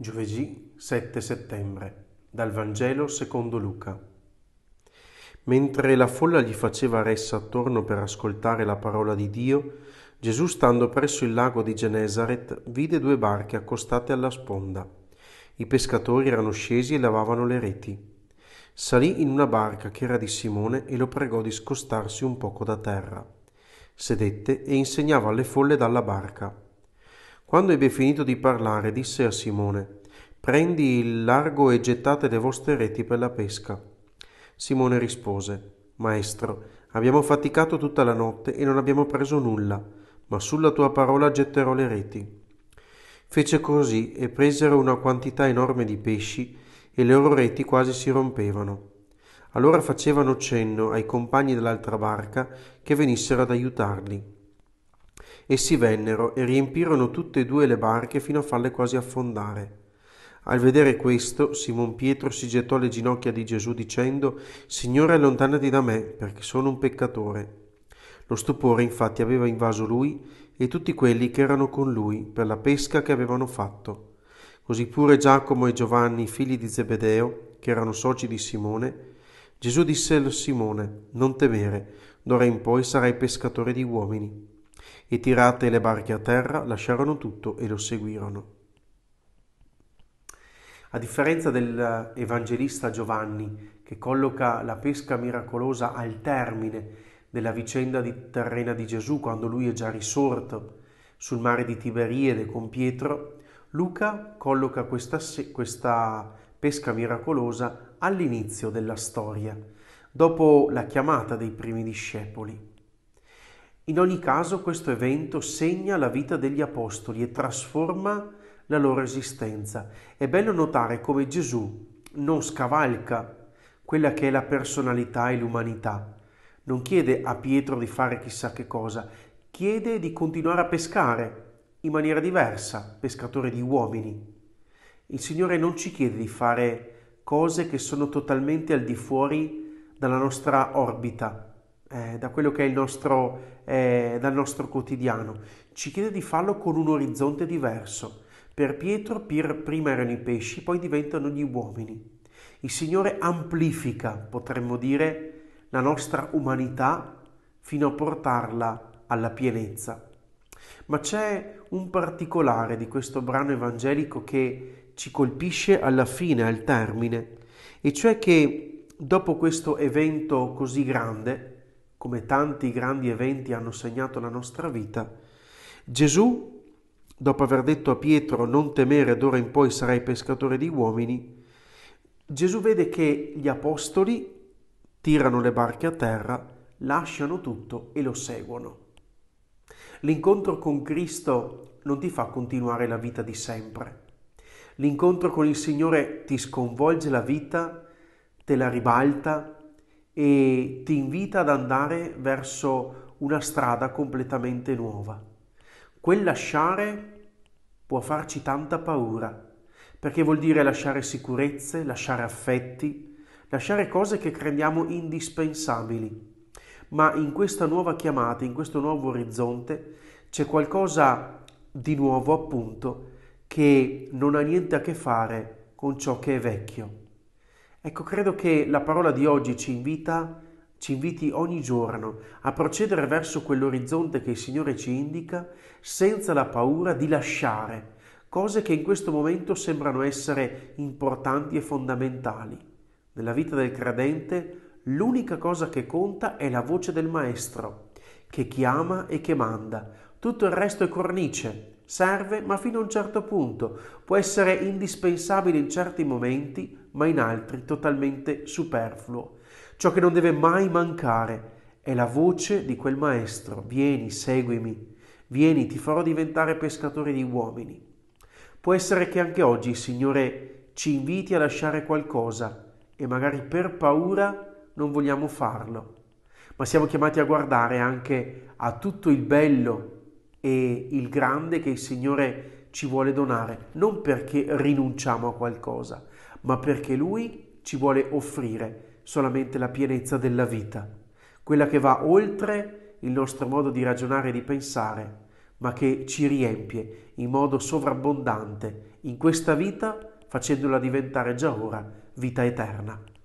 Giovedì 7 settembre dal Vangelo secondo Luca. Mentre la folla gli faceva ressa attorno per ascoltare la parola di Dio, Gesù stando presso il lago di Genezaret, vide due barche accostate alla sponda. I pescatori erano scesi e lavavano le reti. Salì in una barca che era di Simone e lo pregò di scostarsi un poco da terra. Sedette e insegnava alle folle dalla barca. Quando ebbe finito di parlare, disse a Simone, Prendi il largo e gettate le vostre reti per la pesca. Simone rispose, Maestro, abbiamo faticato tutta la notte e non abbiamo preso nulla, ma sulla tua parola getterò le reti. Fece così e presero una quantità enorme di pesci e le loro reti quasi si rompevano. Allora facevano cenno ai compagni dell'altra barca che venissero ad aiutarli. Essi vennero e riempirono tutte e due le barche fino a farle quasi affondare. Al vedere questo, Simon Pietro si gettò alle ginocchia di Gesù dicendo Signore allontanati da me, perché sono un peccatore. Lo stupore infatti aveva invaso lui e tutti quelli che erano con lui per la pesca che avevano fatto. Così pure Giacomo e Giovanni, figli di Zebedeo, che erano soci di Simone, Gesù disse a Simone, non temere, d'ora in poi sarai pescatore di uomini e tirate le barche a terra lasciarono tutto e lo seguirono. A differenza dell'evangelista Giovanni, che colloca la pesca miracolosa al termine della vicenda di terrena di Gesù quando lui è già risorto sul mare di Tiberiade con Pietro, Luca colloca questa, questa pesca miracolosa all'inizio della storia, dopo la chiamata dei primi discepoli. In ogni caso questo evento segna la vita degli apostoli e trasforma la loro esistenza. È bello notare come Gesù non scavalca quella che è la personalità e l'umanità. Non chiede a Pietro di fare chissà che cosa, chiede di continuare a pescare in maniera diversa, pescatore di uomini. Il Signore non ci chiede di fare cose che sono totalmente al di fuori dalla nostra orbita, eh, da quello che è il nostro, eh, dal nostro quotidiano. Ci chiede di farlo con un orizzonte diverso. Per Pietro per prima erano i pesci, poi diventano gli uomini. Il Signore amplifica, potremmo dire, la nostra umanità fino a portarla alla pienezza. Ma c'è un particolare di questo brano evangelico che ci colpisce alla fine, al termine, e cioè che dopo questo evento così grande, come tanti grandi eventi hanno segnato la nostra vita, Gesù, dopo aver detto a Pietro non temere d'ora in poi sarai pescatore di uomini, Gesù vede che gli apostoli tirano le barche a terra, lasciano tutto e lo seguono. L'incontro con Cristo non ti fa continuare la vita di sempre. L'incontro con il Signore ti sconvolge la vita, te la ribalta, e ti invita ad andare verso una strada completamente nuova. Quel lasciare può farci tanta paura, perché vuol dire lasciare sicurezze, lasciare affetti, lasciare cose che crediamo indispensabili. Ma in questa nuova chiamata, in questo nuovo orizzonte, c'è qualcosa di nuovo appunto che non ha niente a che fare con ciò che è vecchio. Ecco, credo che la parola di oggi ci invita, ci inviti ogni giorno a procedere verso quell'orizzonte che il Signore ci indica senza la paura di lasciare cose che in questo momento sembrano essere importanti e fondamentali. Nella vita del credente l'unica cosa che conta è la voce del Maestro, che chiama e che manda. Tutto il resto è cornice, Serve ma fino a un certo punto, può essere indispensabile in certi momenti, ma in altri totalmente superfluo. Ciò che non deve mai mancare è la voce di quel maestro, vieni, seguimi, vieni, ti farò diventare pescatore di uomini. Può essere che anche oggi il Signore ci inviti a lasciare qualcosa e magari per paura non vogliamo farlo, ma siamo chiamati a guardare anche a tutto il bello e il grande che il Signore ci vuole donare, non perché rinunciamo a qualcosa, ma perché Lui ci vuole offrire solamente la pienezza della vita, quella che va oltre il nostro modo di ragionare e di pensare, ma che ci riempie in modo sovrabbondante in questa vita facendola diventare già ora vita eterna.